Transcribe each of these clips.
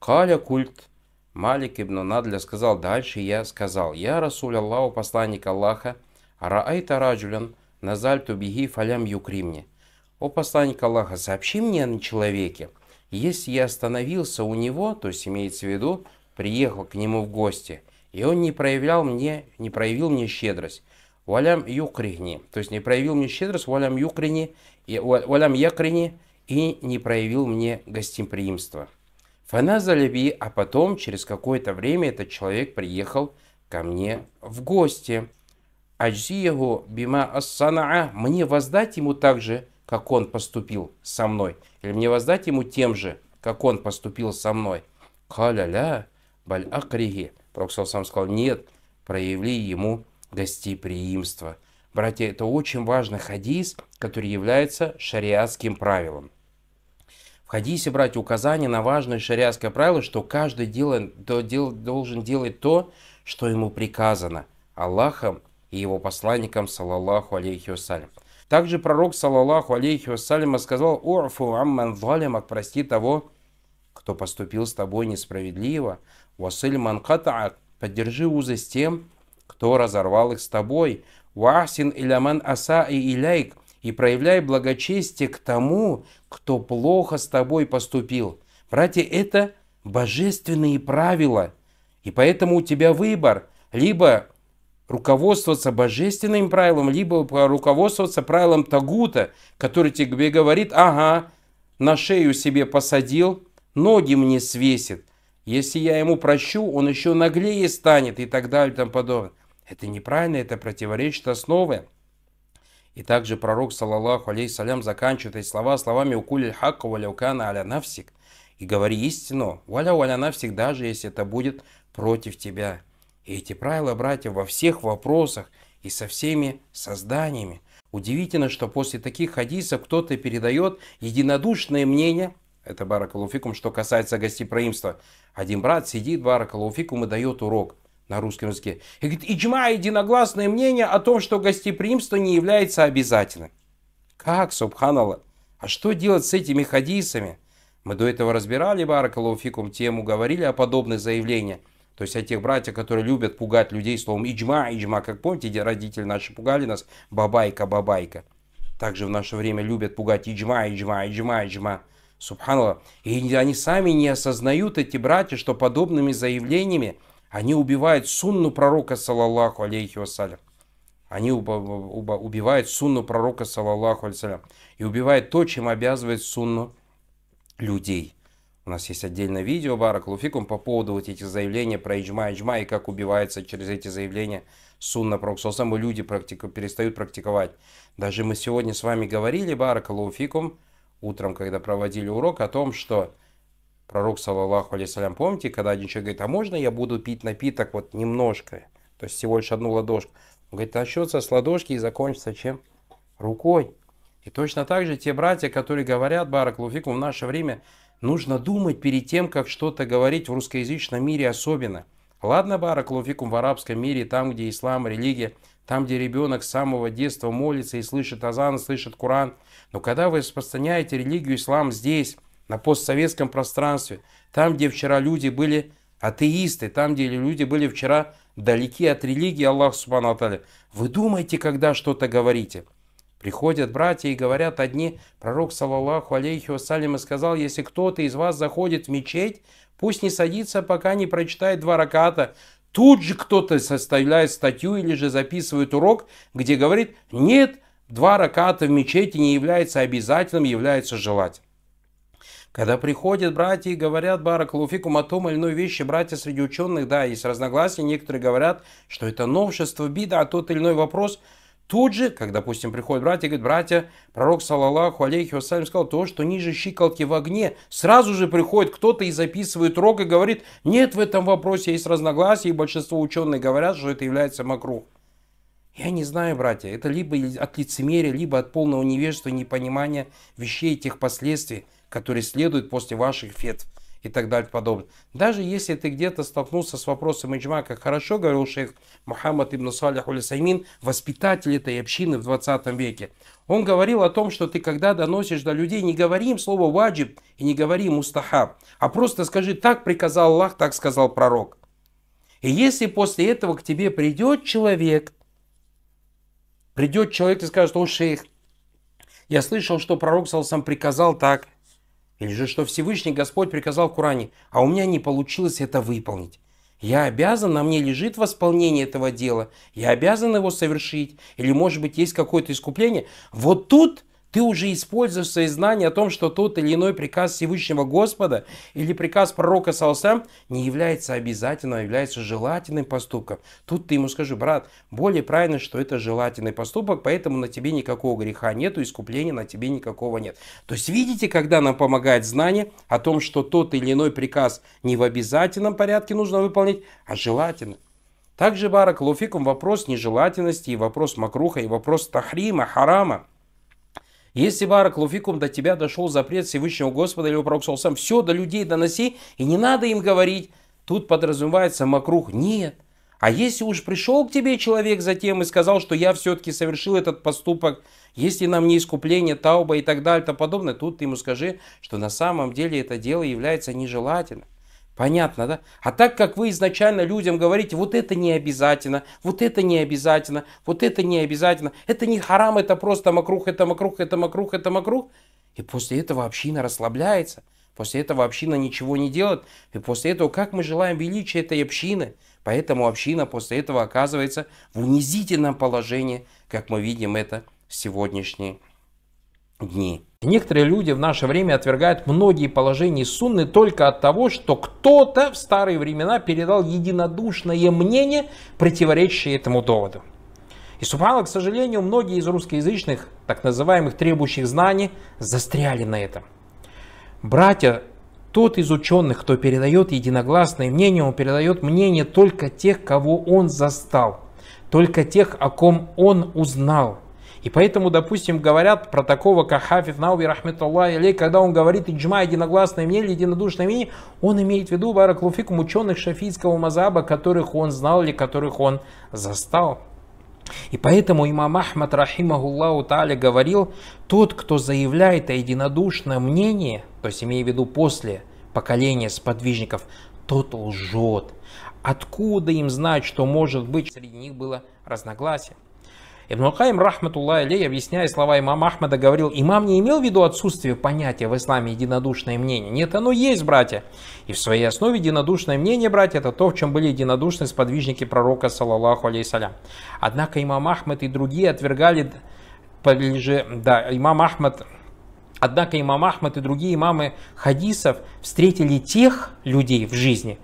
Каля культ. Малик ибн Надля сказал дальше, я сказал, я Расуль Аллаху, посланник Аллаха, раайта раджулян, назаль тубиги фалям юкримне. О посланник Аллаха, сообщи мне о человеке. Если я остановился у него, то есть имеется в виду, приехал к нему в гости, и он не проявлял мне, не проявил мне щедрость. Валям юкрини, то есть не проявил мне щедрость, валям юкрини, и, валям якрини, и не проявил мне гостеприимство. Фана Заливи, а потом через какое-то время этот человек приехал ко мне в гости. Аджзиегу бима ассанаа, мне воздать ему так же, как он поступил со мной. Или мне воздать ему тем же, как он поступил со мной. каля баль акриги. Пророк сам сказал, нет, проявли ему гостеприимство. Братья, это очень важный хадис, который является шариатским правилом. В хадисе, брать указания на важное шариатское правило, что каждый делает, то, дел, должен делать то, что ему приказано Аллахом и его посланником, салаллаху алейхи вассалям. Также пророк, салаллаху алейхи вассалям, сказал «Урфу амман залям, прости того, кто поступил с тобой несправедливо, васыль манкатаак, поддержи узы с тем, кто разорвал их с тобой, вахсин иляман аса и иляйк, и проявляй благочестие к тому, кто плохо с тобой поступил. Братья, это божественные правила, и поэтому у тебя выбор, либо руководствоваться божественным правилом, либо руководствоваться правилом Тагута, который тебе говорит, ага, на шею себе посадил, ноги мне свесит. Если я ему прощу, он еще наглее станет и так далее и тому подобное. Это неправильно, это противоречит основе. И также пророк, саллаллаху алейхиссалям, заканчивает эти слова словами «Укулиль хакку валяукана аля навсик» и говори истину, валя валя навсик, даже если это будет против тебя. И эти правила, братья, во всех вопросах и со всеми созданиями. Удивительно, что после таких хадисов кто-то передает единодушное мнение, это баракалуфикум, что касается гостеприимства. Один брат сидит, баракалуфикум, и дает урок – на русском языке. И говорит, иджма – единогласное мнение о том, что гостеприимство не является обязательным. Как, субханаллах? А что делать с этими хадисами? Мы до этого разбирали Баракалуфикум тему, говорили о подобных заявлениях. То есть о тех братьях, которые любят пугать людей словом «иджма», «иджма». Как помните, где родители наши пугали нас «бабайка», «бабайка». Также в наше время любят пугать «иджма», «иджма», «иджма», «иджма». Субханаллах. И они сами не осознают, эти братья, что подобными заявлениями – они убивают сунну пророка, саллаллаху алейхи вассалям. Они убивают сунну пророка, саллаллаху алейхи И убивают то, чем обязывает сунну людей. У нас есть отдельное видео, Барак Луфикум, по поводу вот этих заявлений про иджма, иджма и как убивается через эти заявления сунна пророка. Самые люди практику, перестают практиковать. Даже мы сегодня с вами говорили, Барак Луфикум, утром, когда проводили урок, о том, что Пророк, саллаллаху алейсалям, помните, когда один человек говорит, а можно я буду пить напиток вот немножко, то есть всего лишь одну ладошку? Он говорит, начнется с ладошки и закончится чем? Рукой. И точно так же те братья, которые говорят, Барак Луфикум, в наше время нужно думать перед тем, как что-то говорить в русскоязычном мире особенно. Ладно, Барак Луфикум в арабском мире, там, где ислам, религия, там, где ребенок с самого детства молится и слышит азан, слышит Куран. Но когда вы распространяете религию ислам здесь, на постсоветском пространстве, там, где вчера люди были атеисты, там, где люди были вчера далеки от религии Аллаха Субхану Аталя. Вы думаете, когда что-то говорите? Приходят братья и говорят одни, пророк, салаллаху алейхи вассалям, и сказал, если кто-то из вас заходит в мечеть, пусть не садится, пока не прочитает два раката. Тут же кто-то составляет статью или же записывает урок, где говорит, нет, два раката в мечети не является обязательным, является желательным. Когда приходят братья и говорят баракалуфикум о том или иной вещи, братья среди ученых, да, есть разногласия, некоторые говорят, что это новшество беда, а тот или иной вопрос Тут же, когда, допустим, приходят братья и говорят, братья, пророк, салаллаху алейхи вассалям, сказал, то, что ниже щиколотки в огне, сразу же приходит кто-то и записывает рог и говорит, нет, в этом вопросе есть разногласия, и большинство ученых говорят, что это является макрух. Я не знаю, братья, это либо от лицемерия, либо от полного невежества и непонимания вещей и тех последствий, которые следуют после ваших фетв и так далее и подобное. Даже если ты где-то столкнулся с вопросом Иджма, как хорошо говорил шейх Мухаммад ибн Салих Улисаймин, воспитатель этой общины в 20 веке. Он говорил о том, что ты когда доносишь до людей, не говори им слово ваджиб и не говори им мустахаб, а просто скажи, так приказал Аллах, так сказал пророк. И если после этого к тебе придет человек – Придет человек и скажет, о, шейх, я слышал, что пророк сам приказал так, или же что Всевышний Господь приказал в Коране, а у меня не получилось это выполнить. Я обязан, на мне лежит восполнение этого дела, я обязан его совершить, или может быть есть какое-то искупление. Вот тут ты уже используешь свои знания о том, что тот или иной приказ Всевышнего Господа или приказ пророка Салса не является обязательным, а является желательным поступком. Тут ты ему скажи, брат, более правильно, что это желательный поступок, поэтому на тебе никакого греха нет, искупления на тебе никакого нет. То есть видите, когда нам помогает знание о том, что тот или иной приказ не в обязательном порядке нужно выполнить, а желательно. Также, Барак Луфикум, вопрос нежелательности, и вопрос макруха, и вопрос тахрима, харама – если, Барак Луфикум, до тебя дошел запрет Всевышнего Господа или его пророк сам, все до людей доноси, и не надо им говорить. Тут подразумевается мокрух. Нет. А если уж пришел к тебе человек затем и сказал, что я все-таки совершил этот поступок, если нам не искупление, тауба и так далее, то подобное, тут ты ему скажи, что на самом деле это дело является нежелательным. Понятно, да? А так как вы изначально людям говорите, вот это не обязательно, вот это не обязательно, вот это не обязательно, это не харам, это просто мокрух, это мокрух, это мокрух, это мокрух. И после этого община расслабляется, после этого община ничего не делает, и после этого как мы желаем величия этой общины. Поэтому община после этого оказывается в унизительном положении, как мы видим это в сегодняшние дни. Некоторые люди в наше время отвергают многие положения Сунны только от того, что кто-то в старые времена передал единодушное мнение, противоречащее этому доводу. И субханал, к сожалению, многие из русскоязычных, так называемых требующих знаний, застряли на этом. Братья, тот из ученых, кто передает единогласное мнение, он передает мнение только тех, кого он застал, только тех, о ком он узнал – и поэтому, допустим, говорят про такого, как Хафиф Науби, Рахметуллах, или когда он говорит иджма, единогласное мнение, единодушное мнение, он имеет в виду бараклуфикум ученых шафийского мазаба, которых он знал или которых он застал. И поэтому имам Ахмад Рахимагуллаху Тааля говорил, тот, кто заявляет о единодушном мнении, то есть имея в виду после поколения сподвижников, тот лжет. Откуда им знать, что может быть среди них было разногласие? Ибн Хайм, рахматуллах алей, объясняя слова имама Ахмада, говорил, имам не имел в виду отсутствие понятия в исламе единодушное мнение. Нет, оно есть, братья. И в своей основе единодушное мнение, братья, это то, в чем были единодушны сподвижники пророка, саллаллаху алейсалям. Однако имам Ахмад и другие отвергали, да, имам Ахмад Однако имам Ахмад и другие имамы хадисов встретили тех людей в жизни,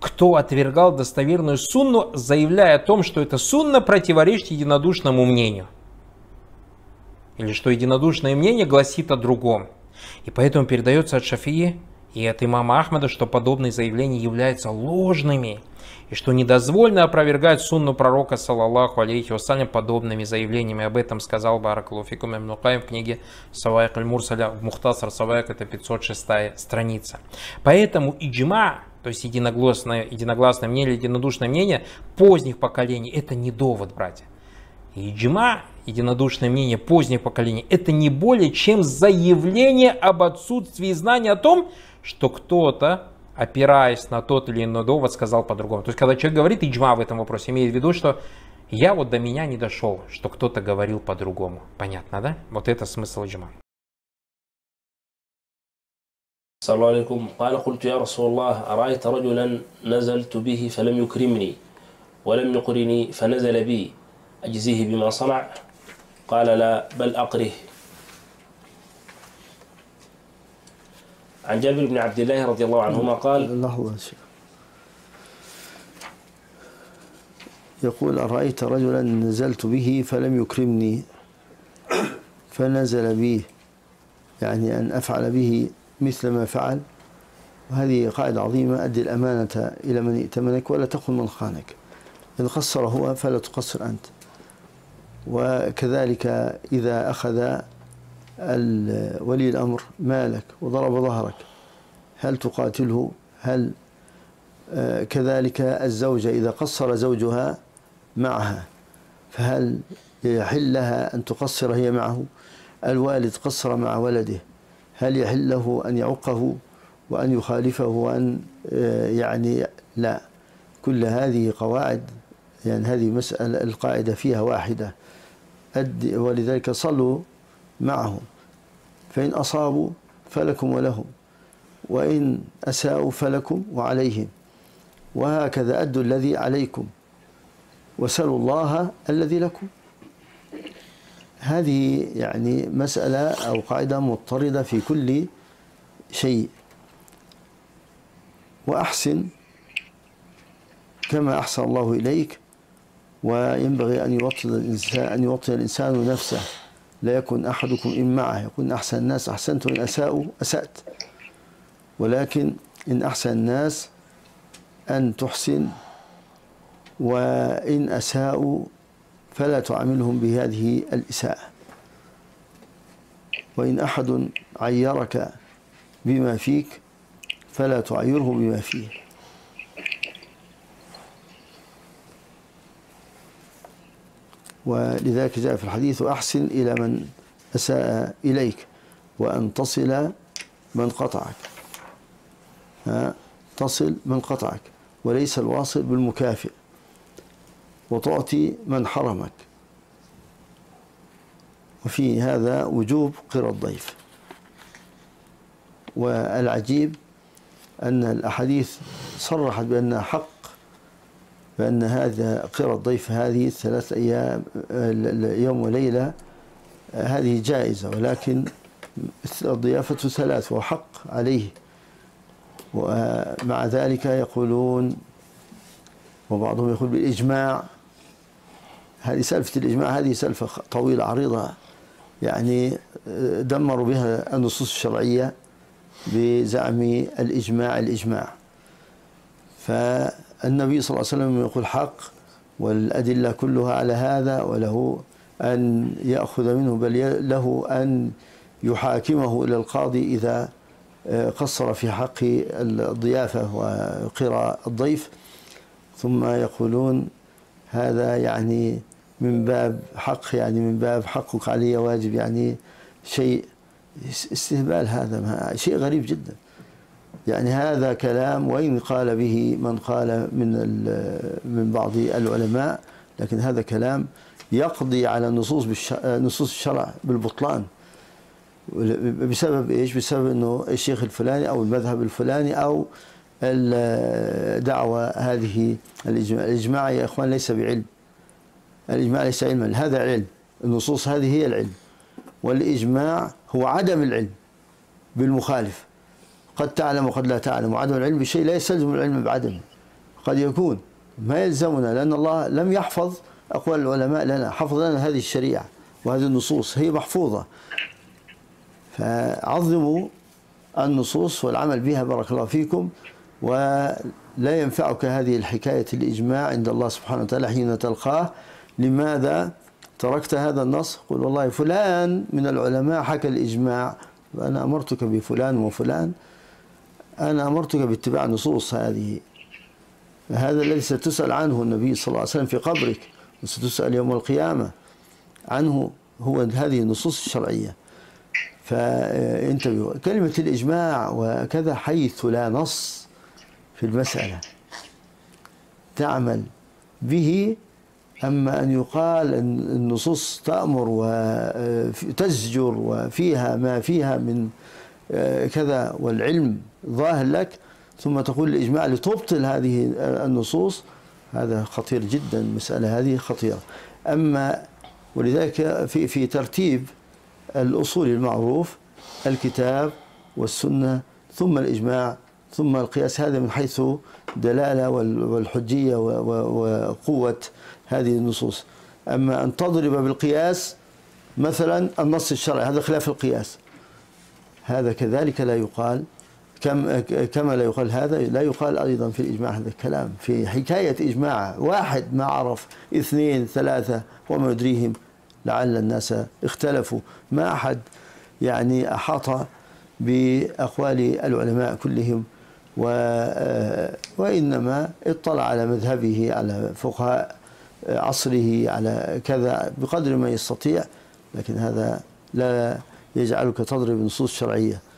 кто отвергал достоверную сунну, заявляя о том, что эта сунна противоречит единодушному мнению. Или что единодушное мнение гласит о другом. И поэтому передается от Шафии и от имама Ахмада, что подобные заявления являются ложными, и что недозвольно опровергать сунну пророка, салаллаху алейхи вассалям, подобными заявлениями. Об этом сказал Баракалуфикум Мнукаем в книге саваяк аль-Мурсаля, Мухтасар саваяк это 506 страница. Поэтому иджма то есть единогласное, единогласное мнение, единодушное мнение поздних поколений, это не довод, братья. И джима, единодушное мнение поздних поколений, это не более чем заявление об отсутствии знания о том, что кто-то, опираясь на тот или иной довод, сказал по-другому. То есть, когда человек говорит иджма в этом вопросе, имеет в виду, что я вот до меня не дошел, что кто-то говорил по-другому. Понятно, да? Вот это смысл иджма. صلى الله عليه وسلم قال قلت يا رسول الله أرأيت رجلا نزلت به فلم يكرمني ولم يقرني فنزل بي أجزيه بما صنع قال لا بل أقره عن جابر بن عبد الله رضي الله عنهما قال الله يقول أرأيت رجلا نزلت به فلم يكرمني فنزل بي يعني أن أفعل به مثل ما فعل وهذه قاعدة عظيمة أدي الأمانة إلى من ائتمنك ولا تخن من خانك إن قصر هو فلا تقصر أنت وكذلك إذا أخذ ولي الأمر مالك وضرب ظهرك هل تقاتله هل آه، كذلك الزوجة إذا قصر زوجها معها فهل يحل لها أن تقصر هي معه الوالد قصر مع ولده هل يحل له أن يعقه وأن يخالفه وأن آه، يعني لا كل هذه قواعد يعني هذه مسألة القاعدة فيها واحدة ولذلك صلوا معهم فإن أصابوا فلكم ولهم وإن أساءوا فلكم وعليهم وهكذا أدوا الذي عليكم وسلوا الله الذي لكم هذه يعني مسألة أو قاعدة مضطردة في كل شيء وأحسن كما أحسن الله إليك وينبغي أن يوطن الإنسان أن يوطن الإنسان نفسه لا يكن أحدكم إن معه يكون أحسن الناس أحسنت وإن أساءوا أسأت ولكن إن أحسن الناس أن تحسن وإن أساءوا فلا تعاملهم بهذه الإساءة وإن أحد عيرك بما فيك فلا تعيره بما فيه ولذلك جاء في الحديث أحسن إلى من أساء إليك وأن تصل من قطعك ها تصل من قطعك وليس الواصل بالمكافئ وتعطي من حرمك وفي هذا وجوب قرى الضيف والعجيب أن الأحاديث صرحت بأنها حق بأن هذا قرى الضيف هذه ثلاث أيام يوم وليلة هذه جائزة ولكن الضيافة ثلاث وحق عليه ومع ذلك يقولون وبعضهم يقول بالإجماع هذه سالفة الإجماع هذه سالفة طويلة عريضة يعني آه، دمروا بها النصوص الشرعية بزعم الإجماع الإجماع فالنبي صلى الله عليه وسلم يقول حق والأدلة كلها على هذا وله أن يأخذ منه بل له أن يحاكمه إلى القاضي إذا آه، قصر في حق الضيافة وقرى الضيف ثم يقولون هذا يعني من باب حق يعني من باب حقك علي واجب يعني شيء استهبال هذا ما شيء غريب جدا يعني هذا كلام وإن قال به من قال من من بعض العلماء لكن هذا كلام يقضي على النصوص نصوص الشرع بالبطلان بسبب ايش؟ بسبب انه الشيخ الفلاني او المذهب الفلاني او الدعوه هذه الاجماع الاجماع يا اخوان ليس بعلم الإجماع ليس علما هذا علم النصوص هذه هي العلم والإجماع هو عدم العلم بالمخالف قد تعلم وقد لا تعلم وعدم العلم بشيء لا يستلزم العلم بعدمه قد يكون ما يلزمنا لأن الله لم يحفظ أقوال العلماء لنا حفظ لنا هذه الشريعة وهذه النصوص هي محفوظة فعظموا النصوص والعمل بها بارك الله فيكم ولا ينفعك هذه الحكاية الإجماع عند الله سبحانه وتعالى حين تلقاه لماذا تركت هذا النص قل والله فلان من العلماء حكى الإجماع أنا أمرتك بفلان وفلان أنا أمرتك باتباع نصوص هذه هذا الذي ستسأل عنه النبي صلى الله عليه وسلم في قبرك وستسأل يوم القيامة عنه هو هذه النصوص الشرعية فانتبهوا كلمة الإجماع وكذا حيث لا نص في المسألة تعمل به أما أن يقال أن النصوص تأمر وتزجر آه، وفيها ما فيها من آه، كذا والعلم ظاهر لك ثم تقول الإجماع لتبطل هذه آه، النصوص هذا خطير جدا المسألة هذه خطيرة أما ولذلك في في ترتيب الأصول المعروف الكتاب والسنة ثم الإجماع ثم القياس هذا من حيث دلالة والحجية وقوة هذه النصوص أما أن تضرب بالقياس مثلا النص الشرعي هذا خلاف القياس هذا كذلك لا يقال كم كما لا يقال هذا لا يقال أيضا في الإجماع هذا الكلام في حكاية إجماع واحد ما عرف اثنين ثلاثة وما يدريهم لعل الناس اختلفوا ما أحد يعني أحاط بأقوال العلماء كلهم آه، وإنما اطلع على مذهبه على فقهاء آه، عصره على كذا بقدر ما يستطيع لكن هذا لا يجعلك تضرب نصوص شرعيه